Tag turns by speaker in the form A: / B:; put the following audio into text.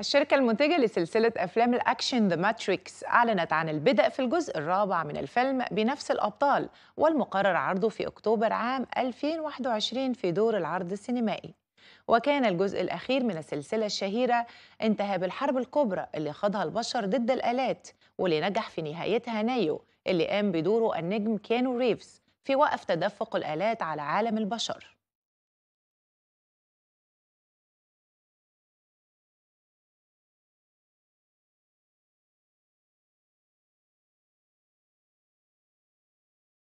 A: الشركة المنتجة لسلسلة أفلام الأكشن ذا ماتريكس أعلنت عن البدء في الجزء الرابع من الفيلم بنفس الأبطال والمقرر عرضه في أكتوبر عام 2021 في دور العرض السينمائي وكان الجزء الأخير من السلسلة الشهيرة انتهى بالحرب الكبرى اللي خاضها البشر ضد الآلات واللي نجح في نهايتها نايو اللي قام بدوره النجم كانو ريفز في وقف تدفق الآلات على عالم البشر